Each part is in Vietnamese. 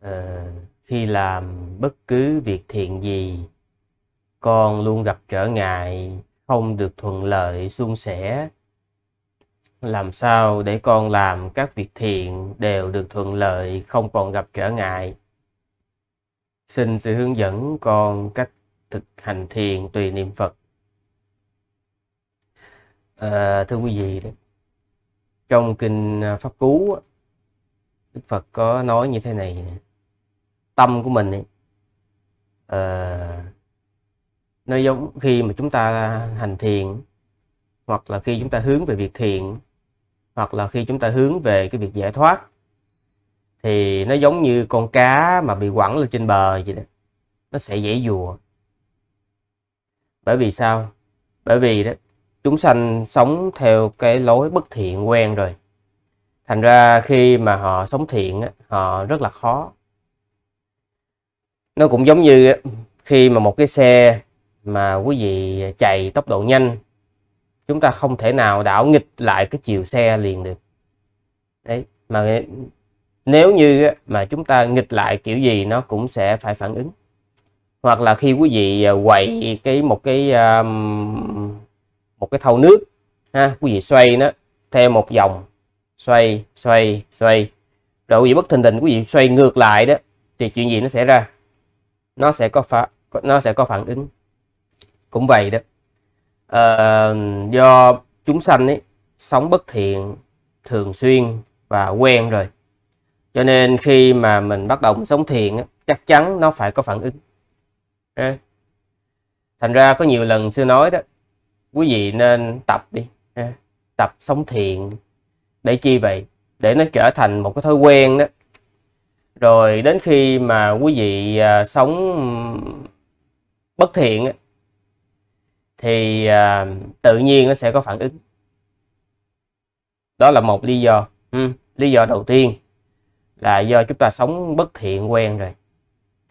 Ờ, khi làm bất cứ việc thiện gì con luôn gặp trở ngại không được thuận lợi suôn sẻ làm sao để con làm các việc thiện đều được thuận lợi không còn gặp trở ngại xin sự hướng dẫn con cách thực hành thiền tùy niệm phật à, thưa quý vị trong kinh pháp cú đức phật có nói như thế này tâm của mình ấy, uh, nó giống khi mà chúng ta hành thiền hoặc là khi chúng ta hướng về việc thiện hoặc là khi chúng ta hướng về cái việc giải thoát thì nó giống như con cá mà bị quẳng lên trên bờ vậy đó nó sẽ dễ dùa bởi vì sao bởi vì đó chúng sanh sống theo cái lối bất thiện quen rồi thành ra khi mà họ sống thiện họ rất là khó nó cũng giống như khi mà một cái xe mà quý vị chạy tốc độ nhanh chúng ta không thể nào đảo nghịch lại cái chiều xe liền được đấy mà nếu như mà chúng ta nghịch lại kiểu gì nó cũng sẽ phải phản ứng hoặc là khi quý vị quậy cái một cái um, một cái thau nước ha quý vị xoay nó theo một vòng xoay xoay xoay rồi quý vị bất thình lình quý vị xoay ngược lại đó thì chuyện gì nó sẽ ra nó sẽ có phá nó sẽ có phản ứng cũng vậy đó à, do chúng sanh ấy sống bất thiện thường xuyên và quen rồi cho nên khi mà mình bắt đầu sống thiện chắc chắn nó phải có phản ứng à. thành ra có nhiều lần xưa nói đó quý vị nên tập đi à. tập sống thiện để chi vậy để nó trở thành một cái thói quen đó rồi đến khi mà quý vị à, sống bất thiện thì à, tự nhiên nó sẽ có phản ứng đó là một lý do ừ. lý do đầu tiên là do chúng ta sống bất thiện quen rồi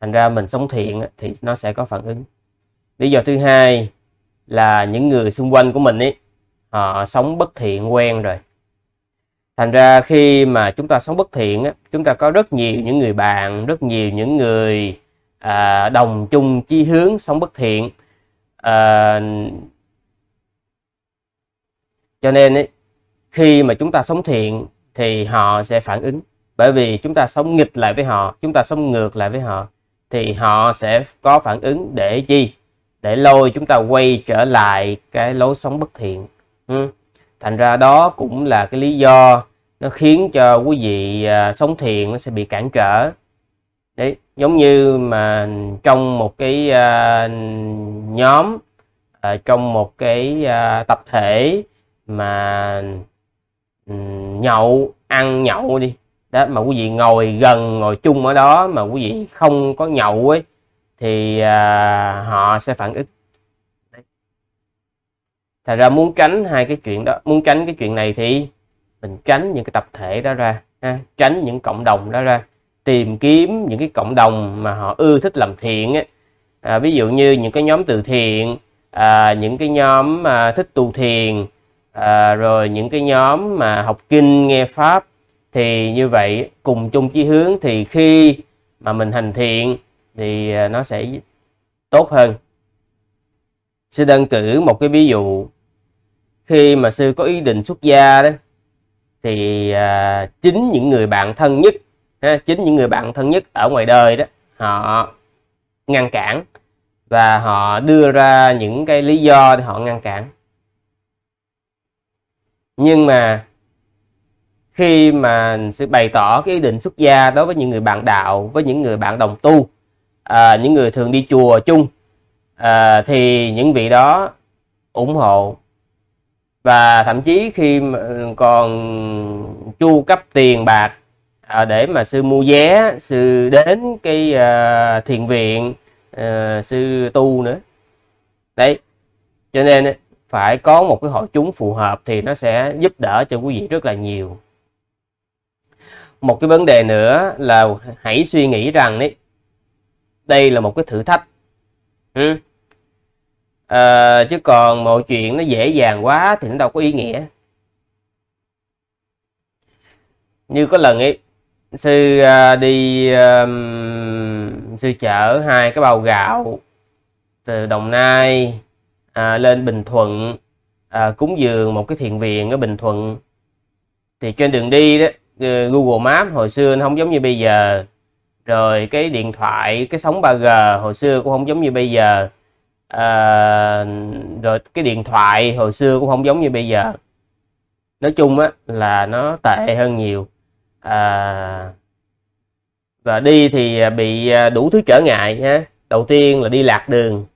thành ra mình sống thiện thì nó sẽ có phản ứng lý do thứ hai là những người xung quanh của mình ấy họ sống bất thiện quen rồi thành ra khi mà chúng ta sống bất thiện á, chúng ta có rất nhiều những người bạn rất nhiều những người à, đồng chung chí hướng sống bất thiện à, cho nên ấy, khi mà chúng ta sống thiện thì họ sẽ phản ứng bởi vì chúng ta sống nghịch lại với họ chúng ta sống ngược lại với họ thì họ sẽ có phản ứng để chi để lôi chúng ta quay trở lại cái lối sống bất thiện ừ thành ra đó cũng là cái lý do nó khiến cho quý vị à, sống thiền nó sẽ bị cản trở đấy giống như mà trong một cái à, nhóm à, trong một cái à, tập thể mà ừ, nhậu ăn nhậu đi đó mà quý vị ngồi gần ngồi chung ở đó mà quý vị không có nhậu ấy thì à, họ sẽ phản ứng thật ra muốn tránh hai cái chuyện đó muốn tránh cái chuyện này thì mình tránh những cái tập thể đó ra ha, tránh những cộng đồng đó ra tìm kiếm những cái cộng đồng mà họ ưa thích làm thiện ấy. À, ví dụ như những cái nhóm từ thiện à, những cái nhóm mà thích tu thiền à, rồi những cái nhóm mà học kinh nghe pháp thì như vậy cùng chung chí hướng thì khi mà mình hành thiện thì à, nó sẽ tốt hơn sẽ đơn cử một cái ví dụ khi mà sư có ý định xuất gia đó thì à, chính những người bạn thân nhất ha, chính những người bạn thân nhất ở ngoài đời đó họ ngăn cản và họ đưa ra những cái lý do để họ ngăn cản nhưng mà khi mà sư bày tỏ cái ý định xuất gia đối với những người bạn đạo với những người bạn đồng tu à, những người thường đi chùa chung à, thì những vị đó ủng hộ và thậm chí khi ừ, còn chu cấp tiền bạc à, để mà sư mua vé sư đến cái à, thiền viện à, sư tu nữa đấy cho nên phải có một cái hội chúng phù hợp thì nó sẽ giúp đỡ cho quý vị rất là nhiều một cái vấn đề nữa là hãy suy nghĩ rằng đấy đây là một cái thử thách ừ à, chứ còn mọi chuyện nó dễ dàng quá thì nó đâu có ý nghĩa như có lần ấy sư à, đi à, sư chở hai cái bao gạo từ đồng nai à, lên bình thuận à, cúng dường một cái thiền viện ở bình thuận thì trên đường đi đó ờ, Google Maps hồi xưa nó không giống như bây giờ rồi cái điện thoại cái sóng 3G hồi xưa cũng không giống như bây giờ à, rồi cái điện thoại hồi xưa cũng không giống như bây giờ nói chung á là nó tệ hơn nhiều à, và đi thì à, bị à, đủ thứ trở ngại ha đầu tiên là đi lạc đường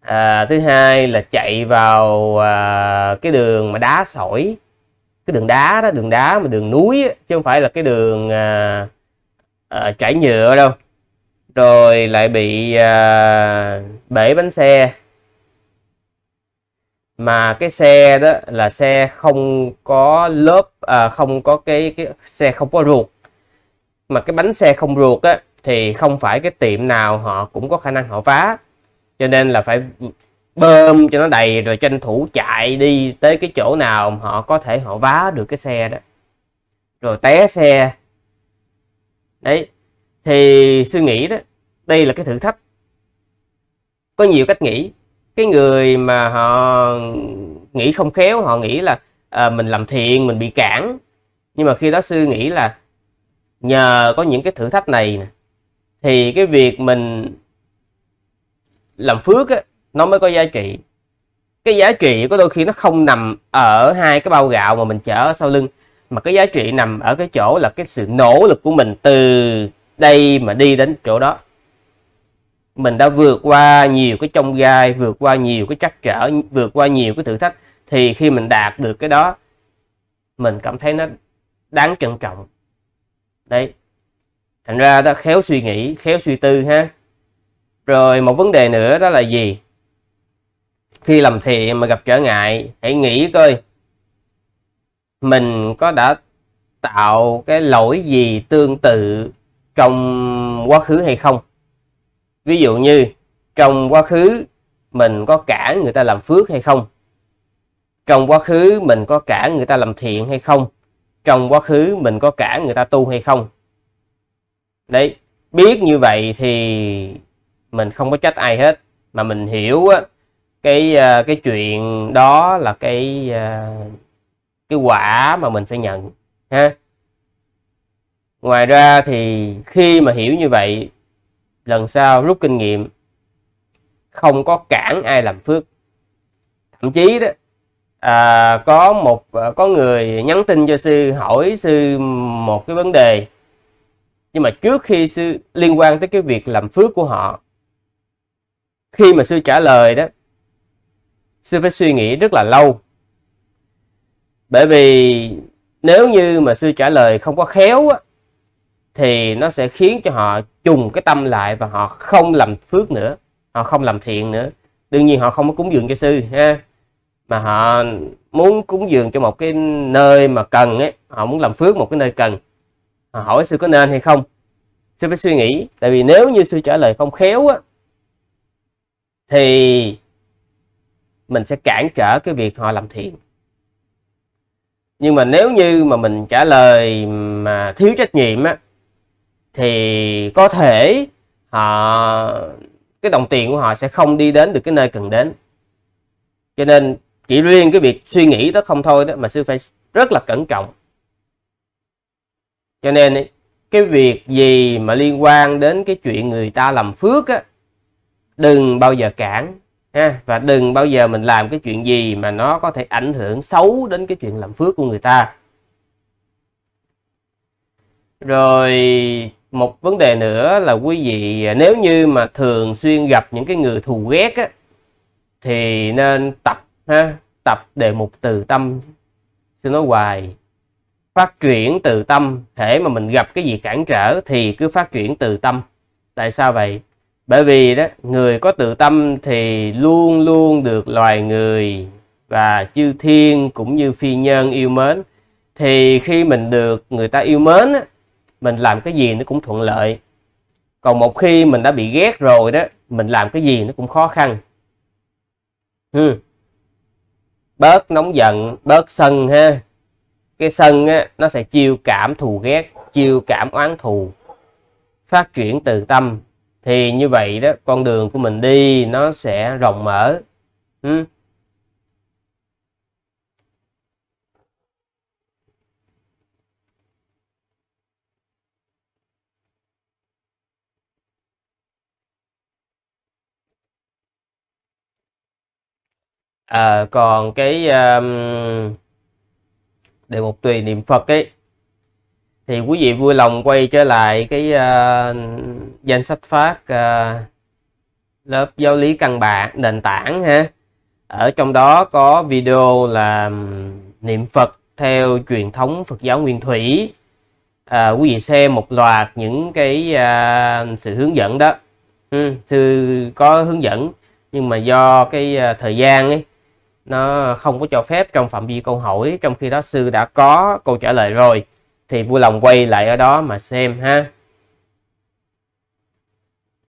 à, thứ hai là chạy vào à, cái đường mà đá sỏi cái đường đá đó đường đá mà đường núi á, chứ không phải là cái đường à, à, trải nhựa đâu rồi lại bị à, bể bánh xe mà cái xe đó là xe không có lớp à, không có cái, cái xe không có ruột mà cái bánh xe không ruột á thì không phải cái tiệm nào họ cũng có khả năng họ phá cho nên là phải bơm cho nó đầy rồi tranh thủ chạy đi tới cái chỗ nào họ có thể họ vá được cái xe đó rồi té xe đấy thì suy nghĩ đó đây là cái thử thách có nhiều cách nghĩ cái người mà họ nghĩ không khéo họ nghĩ là à, mình làm thiện mình bị cản nhưng mà khi đó sư nghĩ là nhờ có những cái thử thách này nè, thì cái việc mình làm phước á, nó mới có giá trị cái giá trị có đôi khi nó không nằm ở hai cái bao gạo mà mình chở sau lưng mà cái giá trị nằm ở cái chỗ là cái sự nỗ lực của mình từ đây mà đi đến chỗ đó mình đã vượt qua nhiều cái trong gai vượt qua nhiều cái trắc trở vượt qua nhiều cái thử thách thì khi mình đạt được cái đó mình cảm thấy nó đáng trân trọng đấy thành ra đó khéo suy nghĩ khéo suy tư ha rồi một vấn đề nữa đó là gì khi làm thiện mà gặp trở ngại hãy nghĩ coi mình có đã tạo cái lỗi gì tương tự trong quá khứ hay không ví dụ như trong quá khứ mình có cả người ta làm phước hay không trong quá khứ mình có cả người ta làm thiện hay không trong quá khứ mình có cả người ta tu hay không đấy biết như vậy thì mình không có trách ai hết mà mình hiểu á, cái ờ, cái chuyện đó là cái ờ, cái quả mà mình phải nhận ha ngoài ra thì khi mà hiểu như vậy lần sau rút kinh nghiệm không có cản ai làm phước thậm chí đó à, có một à, có người nhắn tin cho sư hỏi sư một cái vấn đề nhưng mà trước khi sư liên quan tới cái việc làm phước của họ khi mà sư trả lời đó sư phải suy nghĩ rất là lâu bởi vì nếu như mà sư trả lời không có khéo á, thì nó sẽ khiến cho họ trùng cái tâm lại và họ không làm phước nữa họ không làm thiện nữa đương nhiên họ không có cúng dường cho sư ha mà họ muốn cúng dường cho một cái nơi mà cần ấy họ muốn làm phước một cái nơi cần họ hỏi sư có nên hay không sư phải suy nghĩ tại vì nếu như sư trả lời không khéo á thì mình sẽ cản trở cái việc họ làm thiện nhưng mà nếu như mà mình trả lời mà thiếu trách nhiệm á thì có thể họ à, cái đồng tiền của họ sẽ không đi đến được cái nơi cần đến cho nên chỉ riêng cái việc suy nghĩ đó không thôi đó mà sư phải rất là cẩn trọng cho nên cái việc gì mà liên quan đến cái chuyện người ta làm phước á đừng bao giờ cản ha và đừng bao giờ mình làm cái chuyện gì mà nó có thể ảnh hưởng xấu đến cái chuyện làm phước của người ta rồi một vấn đề nữa là quý vị à, nếu như mà thường xuyên gặp những cái người thù ghét á, thì nên tập ha tập đề mục từ tâm xin nói hoài phát triển từ tâm thể mà mình gặp cái gì cản trở thì cứ phát triển từ tâm tại sao vậy bởi vì đó người có từ tâm thì luôn luôn được loài người và chư thiên cũng như phi nhân yêu mến thì khi mình được người ta yêu mến á, mình làm cái gì nó cũng thuận lợi còn một khi mình đã bị ghét rồi đó mình làm cái gì nó cũng khó khăn ừ. bớt nóng giận bớt sân ha cái sân á, nó sẽ chiêu cảm thù ghét chiêu cảm oán thù phát triển từ tâm thì như vậy đó con đường của mình đi nó sẽ rộng mở ừ. à, còn cái um, đề mục tùy niệm Phật ấy thì quý vị vui lòng quay trở lại cái uh, danh sách phát uh, lớp giáo lý căn bản nền tảng ha ở trong đó có video là um, niệm Phật theo truyền thống Phật giáo Nguyên Thủy à, quý vị xem một loạt những cái à, sự hướng dẫn đó ừ, sư có hướng dẫn nhưng mà do cái à, thời gian ấy nó không có cho phép trong phạm vi câu hỏi trong khi đó sư đã có câu trả lời rồi thì vui lòng quay lại ở đó mà xem ha